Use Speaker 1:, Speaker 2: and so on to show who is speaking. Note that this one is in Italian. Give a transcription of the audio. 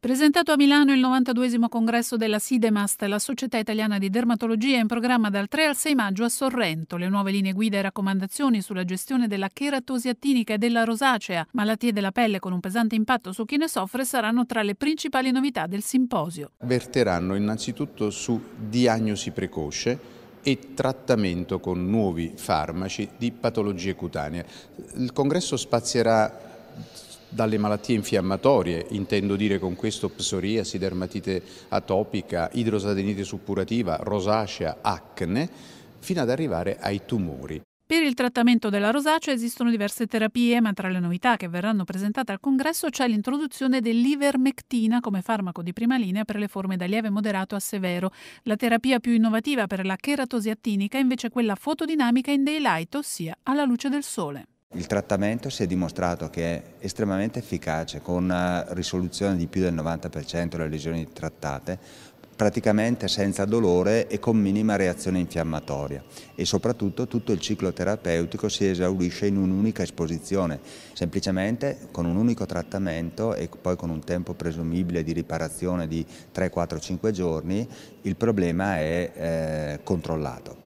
Speaker 1: Presentato a Milano il 92 congresso della Sidemast, la società italiana di dermatologia è in programma dal 3 al 6 maggio a Sorrento. Le nuove linee guida e raccomandazioni sulla gestione della cheratosi attinica e della rosacea, malattie della pelle con un pesante impatto su chi ne soffre, saranno tra le principali novità del simposio.
Speaker 2: Verteranno innanzitutto su diagnosi precoce, e trattamento con nuovi farmaci di patologie cutanee. Il congresso spazierà dalle malattie infiammatorie, intendo dire con questo psoriasi, dermatite atopica, idrosadenite suppurativa, rosacea, acne, fino ad arrivare ai tumori.
Speaker 1: Per il trattamento della rosacea esistono diverse terapie, ma tra le novità che verranno presentate al congresso c'è l'introduzione dell'ivermectina come farmaco di prima linea per le forme da lieve moderato a severo. La terapia più innovativa per la cheratosi attinica è invece quella fotodinamica in daylight, ossia alla luce del sole.
Speaker 3: Il trattamento si è dimostrato che è estremamente efficace con risoluzione di più del 90% delle lesioni trattate praticamente senza dolore e con minima reazione infiammatoria e soprattutto tutto il ciclo terapeutico si esaurisce in un'unica esposizione, semplicemente con un unico trattamento e poi con un tempo presumibile di riparazione di 3, 4, 5 giorni il problema è eh, controllato.